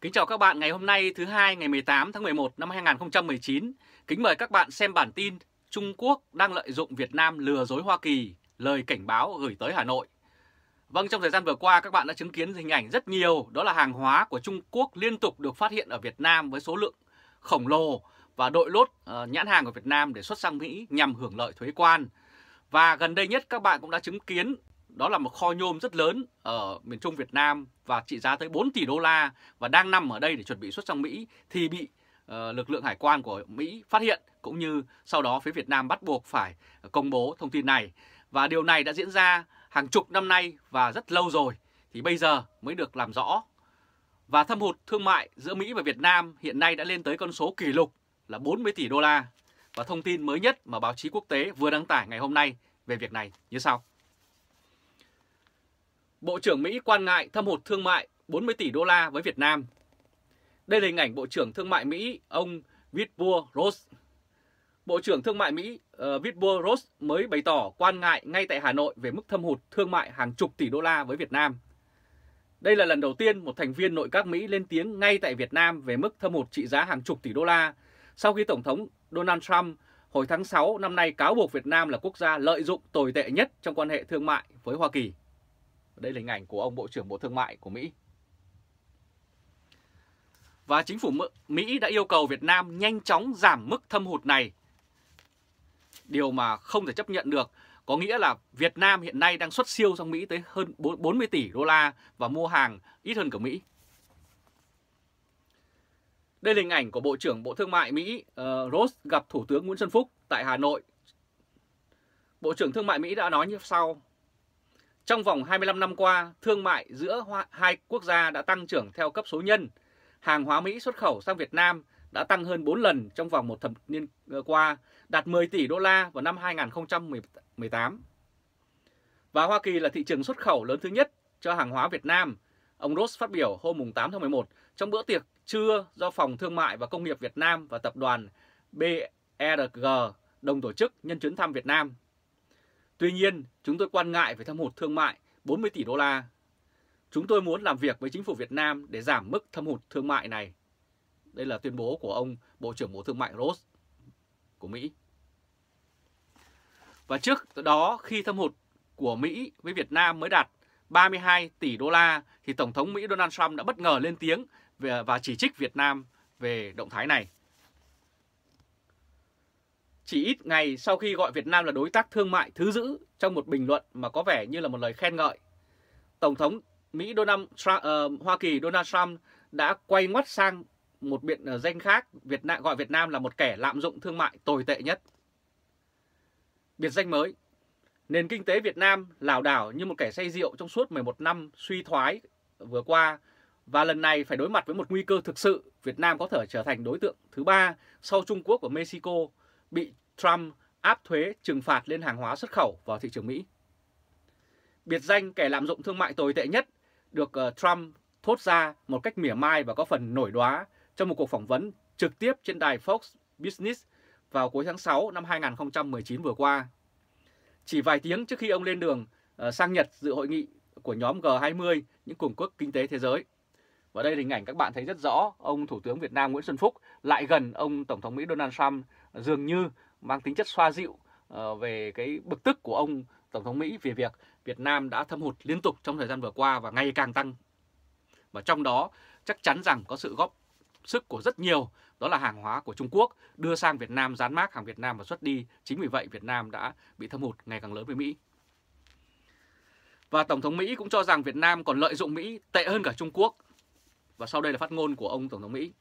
Kính chào các bạn ngày hôm nay thứ hai ngày 18 tháng 11 năm 2019. Kính mời các bạn xem bản tin Trung Quốc đang lợi dụng Việt Nam lừa dối Hoa Kỳ, lời cảnh báo gửi tới Hà Nội. Vâng, trong thời gian vừa qua các bạn đã chứng kiến hình ảnh rất nhiều, đó là hàng hóa của Trung Quốc liên tục được phát hiện ở Việt Nam với số lượng khổng lồ và đội lốt ờ, nhãn hàng của Việt Nam để xuất sang Mỹ nhằm hưởng lợi thuế quan. Và gần đây nhất các bạn cũng đã chứng kiến đó là một kho nhôm rất lớn ở miền Trung Việt Nam và trị giá tới 4 tỷ đô la và đang nằm ở đây để chuẩn bị xuất sang Mỹ thì bị uh, lực lượng hải quan của Mỹ phát hiện cũng như sau đó phía Việt Nam bắt buộc phải công bố thông tin này. Và điều này đã diễn ra hàng chục năm nay và rất lâu rồi thì bây giờ mới được làm rõ. Và thâm hụt thương mại giữa Mỹ và Việt Nam hiện nay đã lên tới con số kỷ lục là 40 tỷ đô la. Và thông tin mới nhất mà báo chí quốc tế vừa đăng tải ngày hôm nay về việc này như sau. Bộ trưởng Mỹ quan ngại thâm hụt thương mại 40 tỷ đô la với Việt Nam. Đây là hình ảnh Bộ trưởng Thương mại Mỹ ông Wilbur Ross. Bộ trưởng Thương mại Mỹ uh, ờ, Wilbur Ross mới bày tỏ quan ngại ngay tại Hà Nội về mức thâm hụt thương mại hàng chục tỷ đô la với Việt Nam. Đây là lần đầu tiên một thành viên nội các Mỹ lên tiếng ngay tại Việt Nam về mức thâm hụt trị giá hàng chục tỷ đô la sau khi Tổng thống Donald Trump hồi tháng 6 năm nay cáo buộc Việt Nam là quốc gia lợi dụng tồi tệ nhất trong quan hệ thương mại với Hoa Kỳ. Đây là hình ảnh của ông Bộ trưởng Bộ Thương mại của Mỹ. Và chính phủ Mỹ đã yêu cầu Việt Nam nhanh chóng giảm mức thâm hụt này. Điều mà không thể chấp nhận được có nghĩa là Việt Nam hiện nay đang xuất siêu sang Mỹ tới hơn 40 tỷ đô la và mua hàng ít hơn cả Mỹ. Đây là hình ảnh của Bộ trưởng Bộ Thương mại Mỹ uh, Ross gặp Thủ tướng Nguyễn Xuân Phúc tại Hà Nội. Bộ trưởng Thương mại Mỹ đã nói như sau. Trong vòng 25 năm qua, thương mại giữa hai quốc gia đã tăng trưởng theo cấp số nhân. Hàng hóa Mỹ xuất khẩu sang Việt Nam đã tăng hơn 4 lần trong vòng một thập niên ờ, qua, đạt 10 tỷ đô la vào năm 2018. Và Hoa Kỳ là thị trường xuất khẩu lớn thứ nhất cho hàng hóa Việt Nam. Ông Ross phát biểu hôm 8 tháng 11 trong bữa tiệc trưa do Phòng Thương mại và Công nghiệp Việt Nam và Tập đoàn BRG e đồng tổ chức nhân chuyến thăm Việt Nam Tuy nhiên, chúng tôi quan ngại về thâm hụt thương mại 40 tỷ đô la. Chúng tôi muốn làm việc với chính phủ Việt Nam để giảm mức thâm hụt thương mại này. Đây là tuyên bố của ông Bộ trưởng Bộ Thương mại Ross của Mỹ. Và trước đó, khi thâm hụt của Mỹ với Việt Nam mới đạt 32 tỷ đô la, thì Tổng thống Mỹ Donald Trump đã bất ngờ lên tiếng và chỉ trích Việt Nam về động thái này. Chỉ ít ngày sau khi gọi Việt Nam là đối tác thương mại thứ dữ trong một bình luận mà có vẻ như là một lời khen ngợi, Tổng thống Mỹ Donald Trump, uh, Hoa Kỳ Donald Trump đã quay ngoắt sang một biện ờ, danh khác Việt Nam gọi Việt Nam là một kẻ lạm dụng thương mại tồi tệ nhất. Biệt danh mới Nền kinh tế Việt Nam lảo đảo như một kẻ say rượu trong suốt 11 năm suy thoái vừa qua và lần này phải đối mặt với một nguy cơ thực sự Việt Nam có thể trở thành đối tượng thứ ba sau Trung Quốc và Mexico bị Trump áp thuế trừng phạt lên hàng hóa xuất khẩu vào thị trường Mỹ. Biệt danh kẻ lạm dụng thương mại tồi tệ nhất được ờ, Trump thốt ra một cách mỉa mai và có phần nổi đoá trong một cuộc phỏng vấn trực tiếp trên đài Fox Business vào cuối tháng 6 năm 2019 vừa qua. Chỉ vài tiếng trước khi ông lên đường ờ, sang Nhật dự hội nghị của nhóm G20, những cường quốc kinh tế thế giới. Và đây là hình ảnh các bạn thấy rất rõ, ông Thủ tướng Việt Nam Nguyễn Xuân Phúc lại gần ông Tổng thống Mỹ Donald Trump dường như mang tính chất xoa dịu ờ, về cái bực tức của ông Tổng thống Mỹ về việc Việt Nam đã thâm hụt liên tục trong thời gian vừa qua và ngày càng tăng. Và trong đó chắc chắn rằng có sự góp sức của rất nhiều, đó là hàng hóa của Trung Quốc đưa sang Việt Nam, dán mác hàng Việt Nam và xuất đi. Chính vì vậy Việt Nam đã bị thâm hụt ngày càng lớn với Mỹ. Và Tổng thống Mỹ cũng cho rằng Việt Nam còn lợi dụng Mỹ tệ hơn cả Trung Quốc. Và sau đây là phát ngôn của ông Tổng thống Mỹ.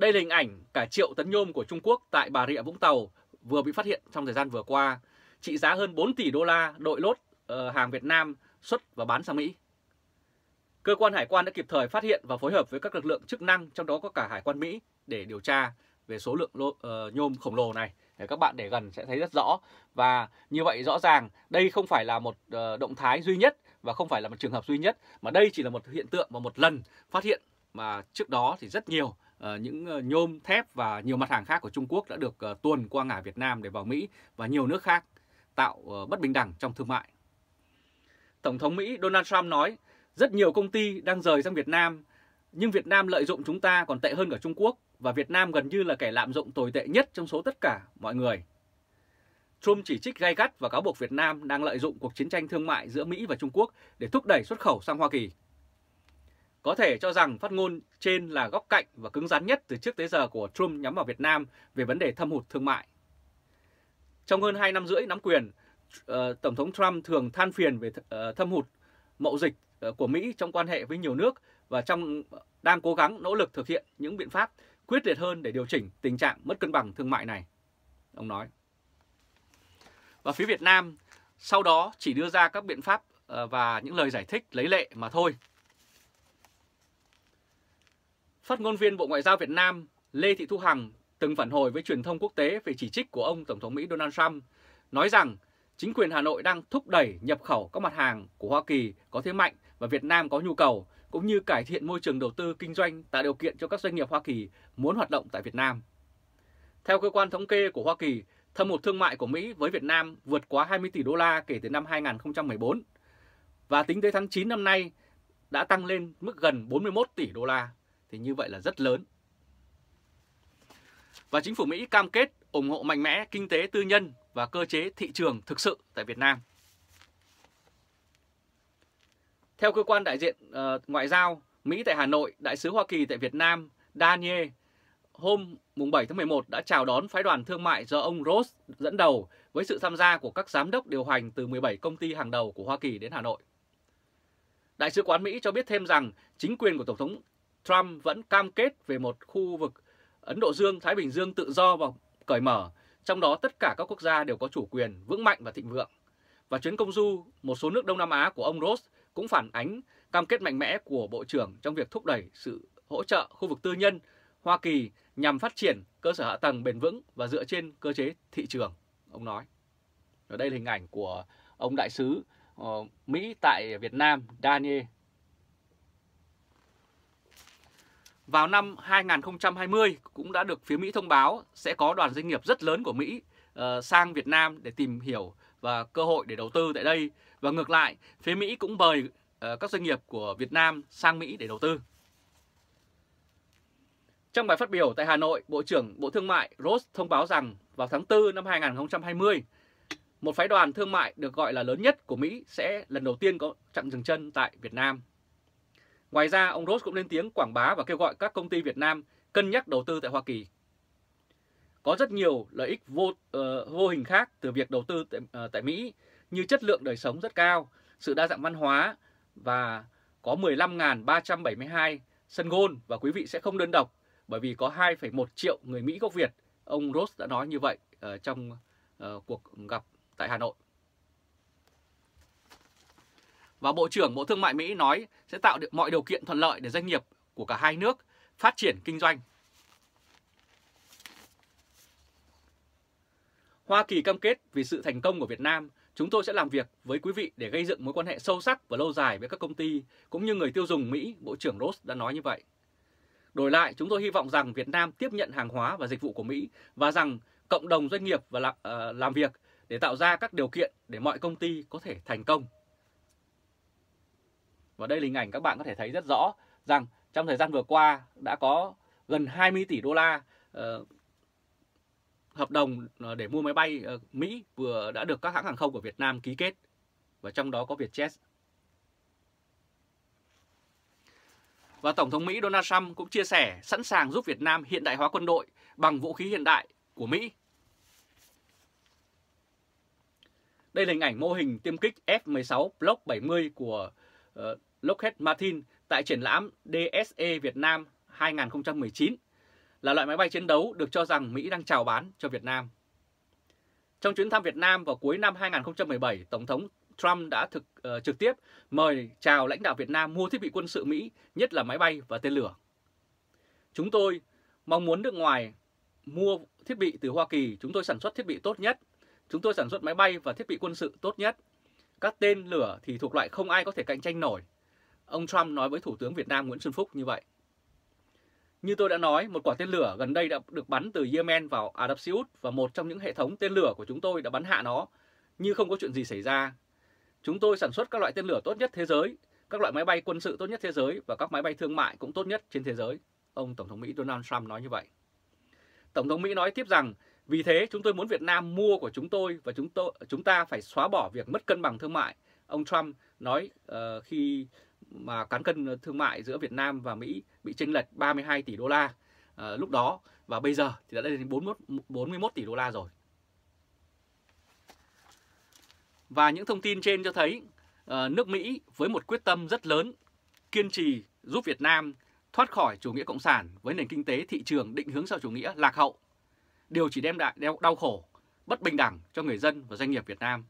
Đây là hình ảnh cả triệu tấn nhôm của Trung Quốc tại Bà Rịa Vũng Tàu vừa bị phát hiện trong thời gian vừa qua, trị giá hơn 4 tỷ đô la đội lốt ờ, hàng Việt Nam xuất và bán sang Mỹ. Cơ quan hải quan đã kịp thời phát hiện và phối hợp với các lực lượng chức năng, trong đó có cả hải quan Mỹ để điều tra về số lượng ờ, nhôm khổng lồ này. Để các bạn để gần sẽ thấy rất rõ. Và như vậy rõ ràng đây không phải là một ờ, động thái duy nhất và không phải là một trường hợp duy nhất, mà đây chỉ là một hiện tượng và một lần phát hiện mà trước đó thì rất nhiều Ờ, những ờ, nhôm, thép và nhiều mặt hàng khác của Trung Quốc đã được ờ, tuồn qua ngả Việt Nam để vào Mỹ và nhiều nước khác, tạo bất bình đẳng trong thương mại. Tổng thống Mỹ Donald Trump nói, rất nhiều công ty đang rời sang Việt Nam, nhưng Việt Nam lợi dụng chúng ta còn tệ hơn cả Trung Quốc và Việt Nam gần như là kẻ lạm dụng tồi tệ nhất trong số tất cả mọi người. Trump chỉ trích gay gắt và cáo buộc Việt Nam đang lợi dụng cuộc chiến tranh thương mại giữa Mỹ và Trung Quốc để thúc đẩy xuất khẩu sang Hoa Kỳ. Có thể cho rằng phát ngôn trên là góc cạnh và cứng rắn nhất từ trước tới giờ của Trump nhắm vào Việt Nam về vấn đề thâm hụt thương mại. Trong hơn 2 năm rưỡi nắm quyền, ờ, Tổng thống Trump thường than phiền về ờ, thâm hụt mậu dịch ờ, của Mỹ trong quan hệ với nhiều nước và trong đang cố gắng nỗ lực thực hiện những biện pháp quyết liệt hơn để điều chỉnh tình trạng mất cân bằng thương mại này. Ông nói. Và phía Việt Nam sau đó chỉ đưa ra các biện pháp và những lời giải thích lấy lệ mà thôi. Phát ngôn viên Bộ Ngoại giao Việt Nam Lê Thị Thu Hằng từng phản hồi với truyền thông quốc tế về chỉ trích của ông Tổng thống Mỹ Donald Trump, nói rằng chính quyền Hà Nội đang thúc đẩy nhập khẩu các mặt hàng của Hoa Kỳ có thế mạnh và Việt Nam có nhu cầu, cũng như cải thiện môi trường đầu tư kinh doanh tạo điều kiện cho các doanh nghiệp Hoa Kỳ muốn hoạt động tại Việt Nam. Theo cơ quan thống kê của Hoa Kỳ, thâm hụt thương mại của Mỹ với Việt Nam vượt quá 20 tỷ đô la kể từ năm 2014 và tính tới tháng 9 năm nay đã tăng lên mức gần 41 tỷ đô la thì như vậy là rất lớn. Và chính phủ Mỹ cam kết ủng hộ mạnh mẽ kinh tế tư nhân và cơ chế thị trường thực sự tại Việt Nam. Theo cơ quan đại diện uh, ngoại giao Mỹ tại Hà Nội, đại sứ Hoa Kỳ tại Việt Nam Daniel hôm 7 tháng 11 đã chào đón phái đoàn thương mại do ông Ross dẫn đầu với sự tham gia của các giám đốc điều hành từ 17 công ty hàng đầu của Hoa Kỳ đến Hà Nội. Đại sứ quán Mỹ cho biết thêm rằng chính quyền của Tổng thống Trump vẫn cam kết về một khu vực Ấn Độ Dương-Thái Bình Dương tự do và cởi mở, trong đó tất cả các quốc gia đều có chủ quyền vững mạnh và thịnh vượng. Và chuyến công du một số nước Đông Nam Á của ông Ross cũng phản ánh cam kết mạnh mẽ của Bộ trưởng trong việc thúc đẩy sự hỗ trợ khu vực tư nhân Hoa Kỳ nhằm phát triển cơ sở hạ tầng bền vững và dựa trên cơ chế thị trường, ông nói. Ở đây là hình ảnh của ông đại sứ ờ, Mỹ tại Việt Nam Daniel Vào năm 2020 cũng đã được phía Mỹ thông báo sẽ có đoàn doanh nghiệp rất lớn của Mỹ ờ, sang Việt Nam để tìm hiểu và cơ hội để đầu tư tại đây. Và ngược lại, phía Mỹ cũng mời ờ, các doanh nghiệp của Việt Nam sang Mỹ để đầu tư. Trong bài phát biểu tại Hà Nội, Bộ trưởng Bộ Thương mại Ross thông báo rằng vào tháng 4 năm 2020, một phái đoàn thương mại được gọi là lớn nhất của Mỹ sẽ lần đầu tiên có chặng dừng chân tại Việt Nam. Ngoài ra, ông Ross cũng lên tiếng quảng bá và kêu gọi các công ty Việt Nam cân nhắc đầu tư tại Hoa Kỳ. Có rất nhiều lợi ích vô, uh, vô hình khác từ việc đầu tư tại, uh, tại Mỹ như chất lượng đời sống rất cao, sự đa dạng văn hóa và có 15.372 sân gôn và quý vị sẽ không đơn độc bởi vì có 2,1 triệu người Mỹ gốc Việt. Ông Ross đã nói như vậy uh, trong uh, cuộc gặp tại Hà Nội. Và Bộ trưởng Bộ Thương mại Mỹ nói sẽ tạo được mọi điều kiện thuận lợi để doanh nghiệp của cả hai nước phát triển kinh doanh. Hoa Kỳ cam kết vì sự thành công của Việt Nam, chúng tôi sẽ làm việc với quý vị để gây dựng mối quan hệ sâu sắc và lâu dài với các công ty cũng như người tiêu dùng Mỹ, Bộ trưởng Ross đã nói như vậy. Đổi lại, chúng tôi hy vọng rằng Việt Nam tiếp nhận hàng hóa và dịch vụ của Mỹ và rằng cộng đồng doanh nghiệp và làm, uh, ờ, làm việc để tạo ra các điều kiện để mọi công ty có thể thành công và đây là hình ảnh các bạn có thể thấy rất rõ rằng trong thời gian vừa qua đã có gần 20 tỷ đô la uh, hợp đồng ờ, để mua máy bay uh, Mỹ vừa đã được các hãng hàng không của Việt Nam ký kết và trong đó có Vietjet. Và Tổng thống Mỹ Donald Trump cũng chia sẻ sẵn sàng giúp Việt Nam hiện đại hóa quân đội bằng vũ khí hiện đại của Mỹ. Đây là hình ảnh mô hình tiêm kích F-16 Block 70 của uh, Lockheed Martin tại triển lãm DSE Việt Nam 2019 là loại máy bay chiến đấu được cho rằng Mỹ đang chào bán cho Việt Nam. Trong chuyến thăm Việt Nam vào cuối năm 2017, Tổng thống Trump đã thực, uh, trực tiếp mời chào lãnh đạo Việt Nam mua thiết bị quân sự Mỹ, nhất là máy bay và tên lửa. Chúng tôi mong muốn nước ngoài mua thiết bị từ Hoa Kỳ, chúng tôi sản xuất thiết bị tốt nhất, chúng tôi sản xuất máy bay và thiết bị quân sự tốt nhất. Các tên lửa thì thuộc loại không ai có thể cạnh tranh nổi, Ông Trump nói với Thủ tướng Việt Nam Nguyễn Xuân Phúc như vậy. Như tôi đã nói, một quả tên lửa gần đây đã được bắn từ Yemen vào Ả Rập Xê Út và một trong những hệ thống tên lửa của chúng tôi đã bắn hạ nó, như không có chuyện gì xảy ra. Chúng tôi sản xuất các loại tên lửa tốt nhất thế giới, các loại máy bay quân sự tốt nhất thế giới và các máy bay thương mại cũng tốt nhất trên thế giới. Ông Tổng thống Mỹ Donald Trump nói như vậy. Tổng thống Mỹ nói tiếp rằng, vì thế chúng tôi muốn Việt Nam mua của chúng tôi và chúng tôi chúng ta phải xóa bỏ việc mất cân bằng thương mại. Ông Trump nói uh, khi mà cán cân thương mại giữa Việt Nam và Mỹ bị chênh lệch 32 tỷ đô la à, lúc đó và bây giờ thì đã lên đến 41, 41 tỷ đô la rồi. Và những thông tin trên cho thấy à, nước Mỹ với một quyết tâm rất lớn kiên trì giúp Việt Nam thoát khỏi chủ nghĩa cộng sản với nền kinh tế thị trường định hướng sau chủ nghĩa lạc hậu, điều chỉ đem lại đau, đau khổ, bất bình đẳng cho người dân và doanh nghiệp Việt Nam.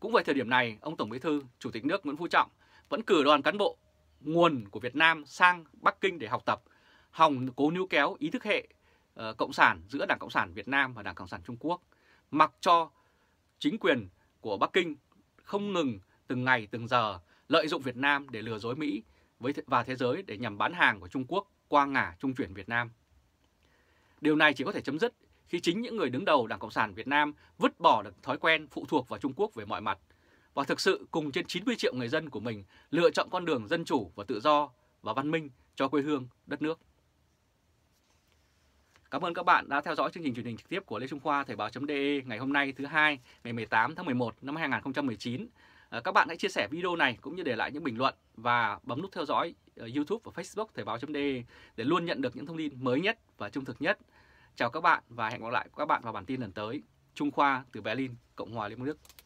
Cũng vào thời điểm này, ông Tổng Bí thư, Chủ tịch nước Nguyễn Phú Trọng vẫn cử đoàn cán bộ nguồn của Việt Nam sang Bắc Kinh để học tập, hòng cố níu kéo ý thức hệ uh, cộng sản giữa Đảng Cộng sản Việt Nam và Đảng Cộng sản Trung Quốc, mặc cho chính quyền của Bắc Kinh không ngừng từng ngày từng giờ lợi dụng Việt Nam để lừa dối Mỹ với và thế giới để nhằm bán hàng của Trung Quốc qua ngả trung chuyển Việt Nam. Điều này chỉ có thể chấm dứt khi chính những người đứng đầu Đảng Cộng sản Việt Nam vứt bỏ được thói quen phụ thuộc vào Trung Quốc về mọi mặt và thực sự cùng trên 90 triệu người dân của mình lựa chọn con đường dân chủ và tự do và văn minh cho quê hương, đất nước. Cảm ơn các bạn đã theo dõi chương trình truyền hình trực tiếp của Lê Trung Khoa Thời báo.de ngày hôm nay thứ hai ngày 18 tháng 11 năm 2019. À, các bạn hãy chia sẻ video này cũng như để lại những bình luận và bấm nút theo dõi à, YouTube và Facebook Thời báo.de để luôn nhận được những thông tin mới nhất và trung thực nhất. Chào các bạn và hẹn gặp lại các bạn vào bản tin lần tới. Trung Khoa từ Berlin, Cộng hòa Liên bang Đức.